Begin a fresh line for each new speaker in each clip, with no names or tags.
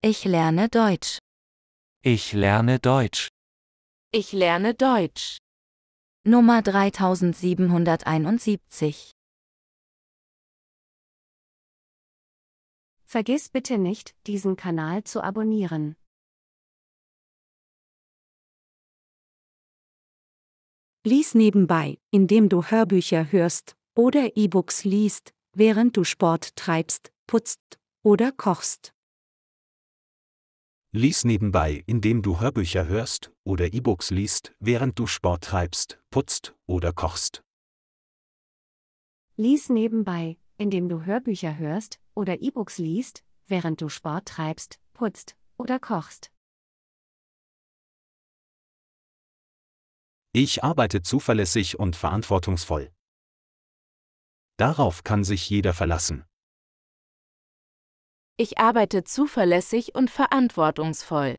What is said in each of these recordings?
Ich lerne Deutsch. Ich lerne Deutsch. Ich lerne Deutsch. Nummer 3771. Vergiss bitte nicht, diesen Kanal zu abonnieren. Lies nebenbei, indem du Hörbücher hörst oder E-Books liest, während du
Sport treibst, putzt oder kochst.
Lies
nebenbei, indem du Hörbücher hörst oder E-Books liest, während du Sport treibst,
putzt oder kochst.
Lies nebenbei, indem du Hörbücher hörst oder E-Books liest, während du Sport treibst, putzt oder kochst.
Ich arbeite zuverlässig und verantwortungsvoll. Darauf kann sich jeder verlassen
ich arbeite zuverlässig und verantwortungsvoll.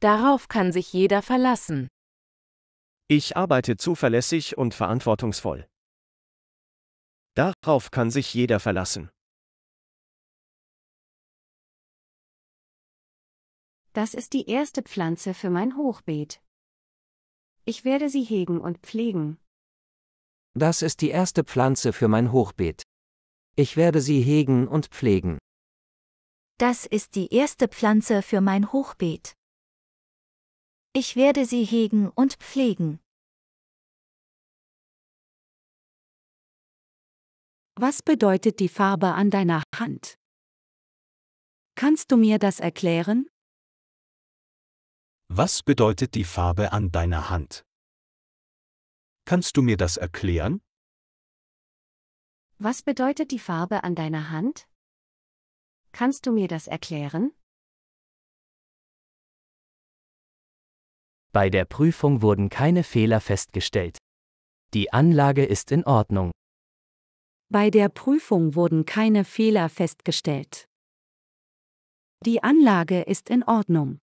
Darauf kann sich jeder verlassen.
Ich arbeite zuverlässig und verantwortungsvoll. Darauf kann sich jeder verlassen. Das ist die erste Pflanze für mein Hochbeet. Ich werde sie hegen und
pflegen.
Das ist die erste Pflanze für mein Hochbeet. Ich werde sie hegen und pflegen.
Das ist die erste Pflanze für mein
Hochbeet. Ich werde sie hegen und pflegen. Was bedeutet die Farbe an deiner Hand? Kannst du mir das erklären? Was bedeutet die Farbe an deiner Hand? Kannst du mir das erklären? Was bedeutet die Farbe an deiner Hand? Kannst du mir das erklären? Bei der Prüfung wurden keine Fehler festgestellt.
Die Anlage ist in Ordnung.
Bei der Prüfung wurden keine Fehler festgestellt. Die Anlage ist in Ordnung.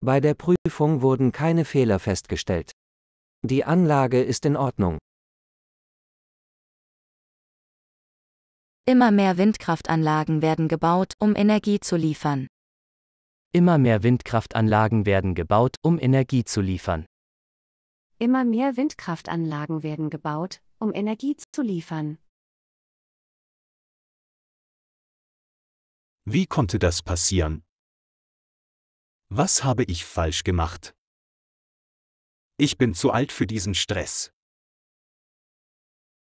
Bei der Prüfung wurden keine Fehler festgestellt. Die Anlage ist in Ordnung. Immer mehr Windkraftanlagen werden gebaut, um Energie zu liefern.
Immer mehr Windkraftanlagen werden gebaut, um Energie zu liefern.
Immer mehr Windkraftanlagen werden gebaut, um Energie zu liefern.
Wie konnte das passieren? Was habe ich falsch gemacht? Ich bin zu alt für diesen Stress.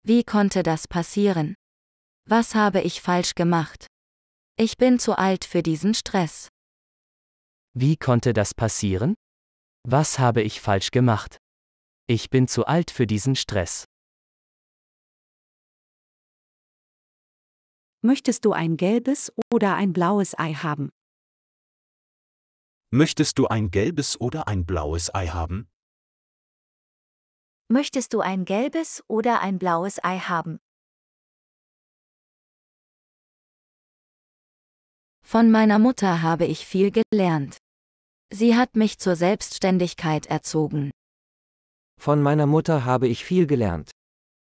Wie konnte das passieren?
Was habe ich falsch gemacht? Ich bin zu alt für diesen Stress.
Wie konnte das passieren? Was habe ich falsch gemacht? Ich bin zu alt für diesen Stress. Möchtest du ein gelbes oder ein blaues Ei haben? Möchtest du ein gelbes oder ein blaues Ei haben? Möchtest du ein gelbes oder ein blaues Ei haben? Von meiner Mutter habe ich viel gelernt. Sie hat mich zur Selbstständigkeit erzogen.
Von meiner Mutter habe ich viel gelernt.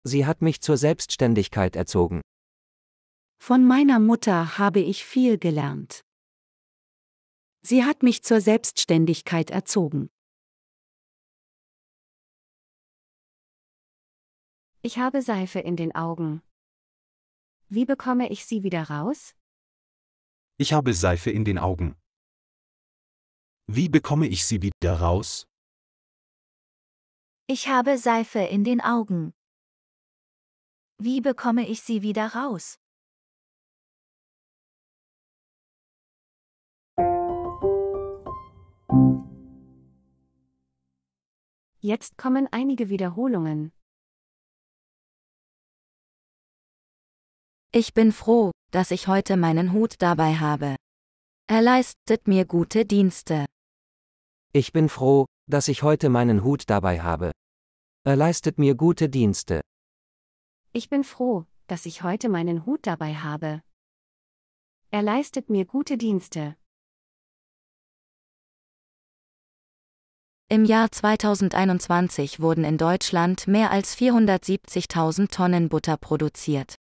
Sie hat mich zur Selbstständigkeit erzogen.
Von meiner Mutter habe ich viel gelernt. Sie hat mich zur Selbstständigkeit erzogen. Ich habe Seife in den Augen. Wie bekomme ich sie wieder raus? Ich habe Seife in den Augen. Wie bekomme ich sie wieder raus? Ich habe Seife in den Augen. Wie bekomme ich sie wieder raus? Jetzt kommen einige Wiederholungen. Ich bin froh, dass ich heute meinen Hut dabei habe. Er leistet
mir gute Dienste.
Ich bin froh, dass ich heute meinen Hut dabei habe. Er leistet mir gute Dienste.
Ich bin froh, dass ich
heute
meinen Hut dabei habe. Er leistet mir gute Dienste. Im Jahr 2021
wurden in Deutschland mehr als 470.000 Tonnen Butter produziert.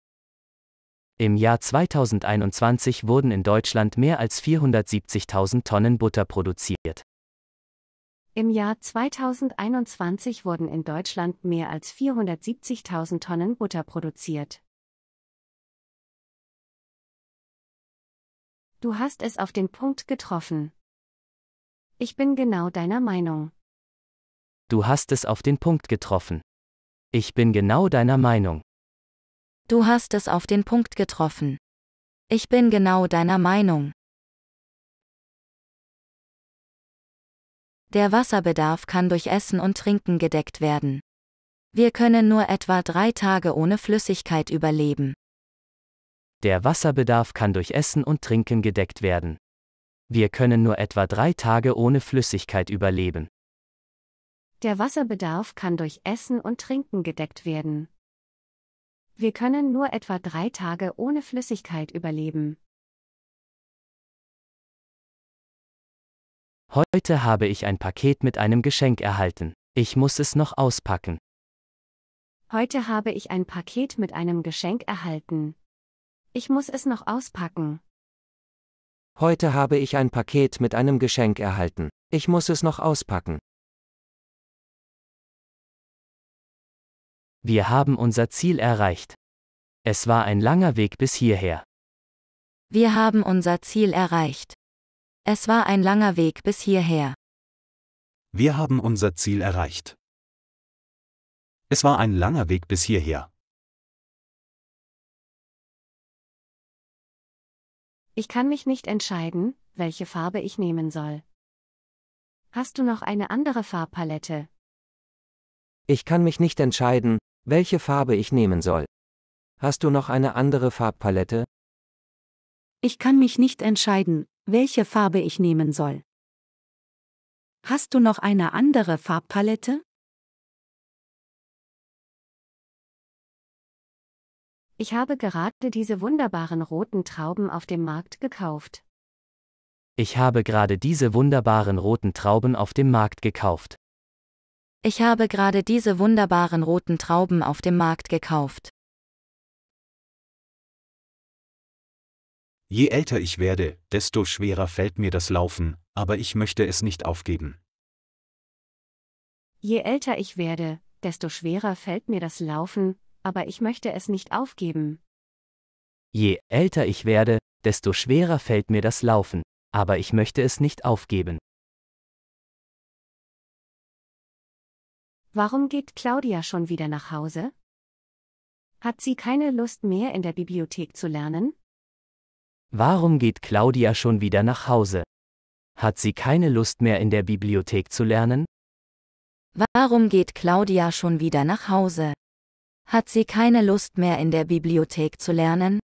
Im Jahr 2021 wurden in Deutschland mehr als 470.000 Tonnen Butter produziert.
Im Jahr 2021 wurden in Deutschland mehr als 470.000 Tonnen Butter produziert.
Du hast es auf den Punkt getroffen. Ich bin genau deiner Meinung. Du hast es
auf den Punkt getroffen. Ich bin genau deiner Meinung.
Du hast es
auf den Punkt getroffen. Ich bin genau deiner Meinung. Der Wasserbedarf kann durch Essen und Trinken
gedeckt werden. Wir können nur etwa drei Tage ohne Flüssigkeit überleben.
Der Wasserbedarf kann durch Essen und Trinken gedeckt werden. Wir können nur etwa drei Tage ohne Flüssigkeit überleben.
Der Wasserbedarf kann durch Essen und Trinken gedeckt werden. Wir können nur etwa drei Tage ohne Flüssigkeit überleben.
Heute habe ich ein Paket mit einem Geschenk erhalten. Ich muss es noch auspacken.
Heute habe ich ein Paket mit einem Geschenk erhalten. Ich muss es noch auspacken.
Heute habe ich ein Paket mit einem Geschenk erhalten. Ich muss es noch auspacken.
Wir haben unser Ziel erreicht. Es war ein langer Weg bis hierher.
Wir haben unser Ziel erreicht.
Es war ein langer Weg bis hierher. Wir haben unser Ziel erreicht. Es war ein langer Weg bis hierher. Ich kann mich nicht entscheiden, welche Farbe
ich nehmen soll. Hast du noch eine andere Farbpalette?
Ich kann mich nicht entscheiden, welche Farbe ich nehmen soll. Hast du noch eine andere Farbpalette?
Ich kann mich nicht entscheiden, welche Farbe ich
nehmen soll. Hast du noch eine andere Farbpalette? Ich habe gerade diese wunderbaren roten Trauben auf dem Markt gekauft. Ich
habe gerade diese wunderbaren roten Trauben auf dem Markt gekauft.
Ich habe gerade diese wunderbaren roten Trauben auf dem Markt gekauft.
Je älter ich werde, desto schwerer fällt mir das Laufen, aber ich möchte es nicht aufgeben.
Je älter ich werde, desto schwerer fällt mir das Laufen, aber ich möchte es nicht aufgeben.
Je älter ich werde, desto schwerer fällt mir das Laufen, aber ich möchte es nicht aufgeben. Warum geht Claudia schon wieder nach Hause? Hat sie keine Lust mehr in der
Bibliothek zu lernen?
Warum geht Claudia schon wieder nach Hause? Hat sie keine Lust mehr in der Bibliothek zu lernen?
Warum geht
Claudia schon wieder nach Hause? Hat sie keine Lust mehr in der Bibliothek zu lernen?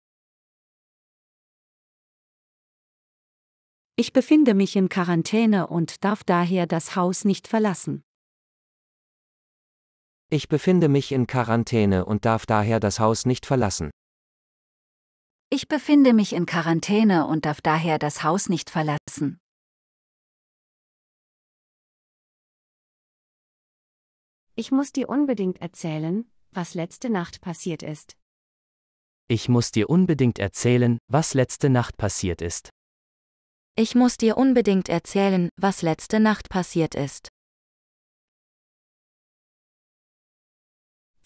Ich befinde mich in Quarantäne und darf daher das Haus nicht verlassen.
Ich befinde mich in Quarantäne und darf daher das Haus nicht verlassen.
Ich befinde mich in Quarantäne und darf daher das Haus nicht verlassen. Ich muss dir unbedingt erzählen, was letzte Nacht passiert ist. Ich
muss dir unbedingt erzählen, was letzte Nacht passiert ist.
Ich muss dir unbedingt erzählen, was letzte Nacht passiert ist.